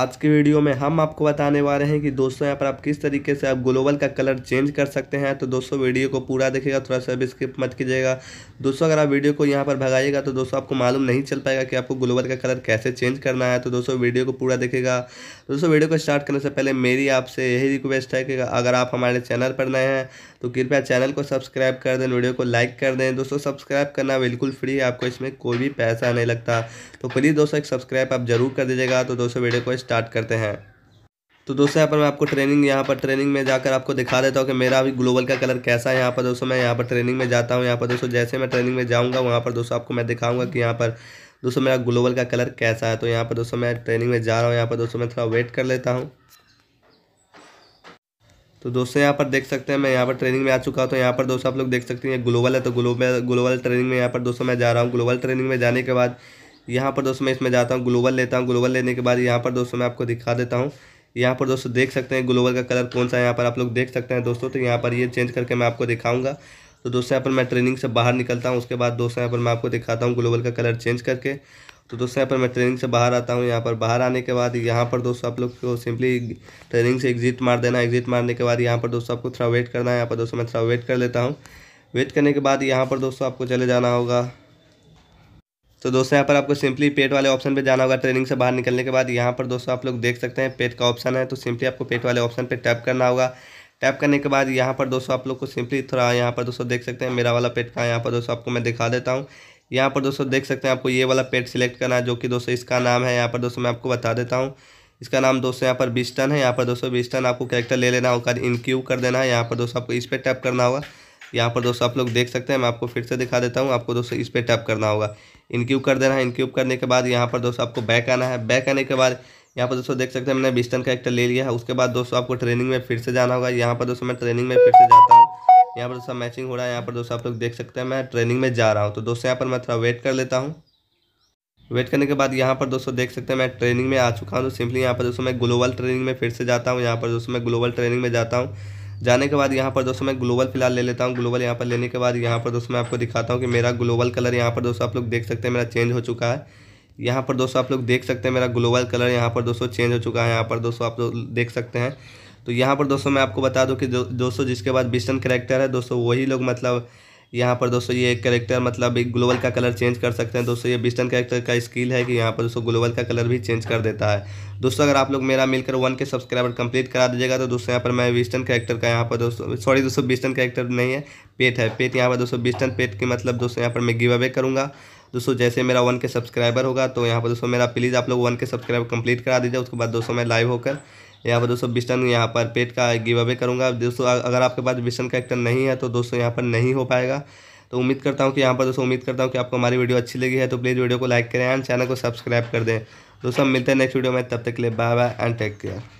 आज के वीडियो में हम आपको बताने वाले हैं कि दोस्तों यहाँ पर आप किस तरीके से आप ग्लोबल का कलर चेंज कर सकते हैं तो दोस्तों वीडियो को पूरा देखेगा थोड़ा सा भी स्किप मत कीजिएगा दोस्तों अगर आप वीडियो को यहाँ पर भगाइएगा तो दोस्तों आपको मालूम नहीं चल पाएगा कि आपको ग्लोबल का कलर कैसे चेंज करना है तो दोस्तों वीडियो को पूरा देखेगा दोस्तों वीडियो को स्टार्ट करने से पहले मेरी आपसे यही रिक्वेस्ट है कि अगर आप हमारे चैनल पर नए हैं तो कृपया चैनल को सब्सक्राइब कर दें वीडियो को लाइक कर दें दोस्तों सब्सक्राइब करना बिल्कुल फ्री है आपको इसमें कोई भी पैसा नहीं लगता तो प्लीज़ दोस्तों एक सब्सक्राइब आप जरूर कर दीजिएगा तो दोस्तों वीडियो को स्टार्ट करते हैं तो दोस्तों यहाँ पर मैं आपको ट्रेनिंग यहाँ पर ट्रेनिंग में जाकर आपको दिखा देता हूँ कि मेरा अभी ग्लोबल का कलर कैसा है यहाँ पर दोस्तों मैं यहाँ पर ट्रेनिंग में जाता हूँ यहाँ पर दोस्तों जैसे मैं ट्रेनिंग में जाऊँगा वहाँ पर दोस्तों आपको मैं दिखाऊँगा कि यहाँ पर दोस्तों मेरा ग्लोबल का कलर कैसा है तो यहाँ पर दोस्तों मैं ट्रेनिंग में जा रहा हूँ यहाँ पर दोस्तों मैं थोड़ा वेट कर लेता हूँ तो दोस्तों यहाँ पर देख सकते हैं मैं यहाँ पर ट्रेनिंग में आ चुका हूँ तो यहाँ पर दोस्तों आप लोग देख सकते हैं ग्लोबल है तो ग्लोबल ग्लोबल ट्रेनिंग में यहाँ पर दोस्तों मैं जा रहा हूँ ग्लोबल ट्रेनिंग में जाने के बाद यहाँ पर दोस्तों मैं इसमें जाता हूँ ग्लोबल लेता हूँ ग्लोबल लेने के बाद यहाँ पर दोस्तों मैं आपको दिखा देता हूँ यहाँ पर दोस्तों देख सकते हैं ग्लोबल का कलर कौन सा है यहाँ पर आप लोग देख सकते हैं दोस्तों तो यहाँ पर ये चेंज करके मैं आपको दिखाऊंगा तो दोस्तों यहाँ पर मैं ट्रेनिंग से बाहर निकलता हूँ उसके बाद दोस्तों यहाँ पर मैं आपको दिखाता हूँ ग्लोबल का कलर चेंज करके तो दोस्तों यहाँ पर मैं ट्रेनिंग से बाहर आता हूँ यहाँ पर बाहर आने के बाद यहाँ पर दोस्तों आप लोग को सिंपली ट्रेनिंग से एग्जिट मार देना एग्जिट मारने के बाद यहाँ पर दोस्तों आपको थोड़ा वेट करना है यहाँ पर दोस्तों मैं थोड़ा वेट कर लेता हूँ वेट करने के बाद यहाँ पर दोस्तों आपको चले जाना होगा तो दोस्तों यहाँ पर आपको सिंपली पेट वाले ऑप्शन पे जाना होगा ट्रेनिंग से बाहर निकलने के बाद यहाँ पर दोस्तों आप लोग देख सकते हैं पेट का ऑप्शन है तो सिंपली आपको पेट वाले ऑप्शन पे टैप करना होगा टैप करने के बाद यहाँ पर दोस्तों आप लोग को सिंपली थोड़ा यहाँ पर दोस्तों देख सकते हैं मेरा वाला पेट का यहाँ पर दोस्तों आपको मैं दिखा देता हूँ यहाँ पर दोस्तों देख सकते हैं आपको ये वाला पेट सिलेक्ट करना है जो कि दोस्तों इसका नाम है यहाँ पर दोस्तों मैं आपको बता देता हूँ इसका नाम दोस्तों यहाँ पर बिस्टन है यहाँ पर दोस्तों बिस्टन आपको कैरेक्टर ले लेना होगा इनक्यू कर देना है यहाँ पर दोस्तों आपको इस पर टैप करना होगा यहाँ पर दोस्तों आप लोग देख सकते हैं मैं आपको फिर से दिखा देता हूँ आपको दोस्तों इस पर टैप करना होगा इनक्यूब कर देना है इनक्यूब करने के बाद यहाँ पर दोस्तों आपको बैक आना है बैक आने के बाद यहाँ पर दोस्तों देख सकते हैं मैंने बिस्टन का एक ले लिया है उसके बाद दोस्तों आपको ट्रेनिंग में फिर से जाना होगा यहाँ पर दोस्तों मैं ट्रेनिंग में फिर से जाता हूँ यहाँ पर दोस्तों मैचिंग हो रहा है यहाँ पर दोस्तों आप लोग देख सकते हैं मैं ट्रेनिंग में जा रहा हूँ तो दोस्तों यहाँ पर मैं थोड़ा वेट कर लेता हूँ वेट करने के बाद यहाँ पर दोस्तों देख सकते हैं मैं ट्रेनिंग में आ चुका हूँ तो सिंपली यहाँ पर दोस्तों मैं ग्लोबल ट्रेनिंग में फिर से जाता हूँ यहाँ पर दोस्तों मैं ग्लोबल ट्रेनिंग में जाता हूँ जाने के बाद यहाँ पर दोस्तों मैं ग्लोबल फिलहाल ले लेता हूँ ग्लोबल यहाँ पर लेने के बाद यहाँ पर दोस्तों मैं आपको दिखाता हूँ कि मेरा ग्लोबल कलर यहाँ पर दोस्तों आप लोग देख सकते हैं मेरा चेंज हो चुका है यहाँ पर दोस्तों आप लोग देख सकते हैं मेरा ग्लोबल कलर यहाँ पर दोस्तों चेंज हो चुका है यहाँ पर दोस्तों आप लोग देख सकते हैं तो यहाँ पर दोस्तों मैं आपको बता दूँ कि दोस्तों जिसके बाद बिस्टन करेक्टर है दोस्तों वही लोग मतलब यहाँ पर दोस्तों ये एक करेक्टर मतलब एक ग्लोबल का कलर चेंज कर सकते हैं दोस्तों ये बिस्टन करेक्टर का स्किल है कि यहाँ पर दोस्तों ग्लोबल का कलर भी चेंज कर देता है दोस्तों अगर आप लोग मेरा मिलकर वन के सब्सक्राइबर कंप्लीट करा दीजिएगा तो दोस्तों यहाँ पर मैं बिस्टन करेक्टर का यहाँ पर दोस्तों सॉरी दोस्तों बिस्टन करेक्टर नहीं है पेट है पेट यहाँ पर दोस्तों बिस्टन पेट की मतलब दोस्तों यहाँ पर मैं गिव अवे करूँगा दोस्तों जैसे मेरा वन के सब्सक्राइबर होगा तो यहाँ पर दोस्तों मेरा प्लीज़ आप लोग वन के सब्सक्राइबर कंप्लीट करा दीजिए उसके बाद दोस्तों मैं लाइव होकर यहाँ पर दोस्तों बिस्टन यहाँ पर पेट का गिव अवे करूँगा दोस्तों अगर आपके पास बिस्टन टन का नहीं है तो दोस्तों यहाँ पर नहीं हो पाएगा तो उम्मीद करता हूँ कि यहाँ पर दोस्तों उम्मीद करता हूँ कि आपको हमारी वीडियो अच्छी लगी है तो प्लीज़ वीडियो को लाइक करें एंड चैनल को सब्सक्राइब कर दें दोस्तों मिलते हैं नेक्स्ट वीडियो में तब तक के लिए bye bye and take care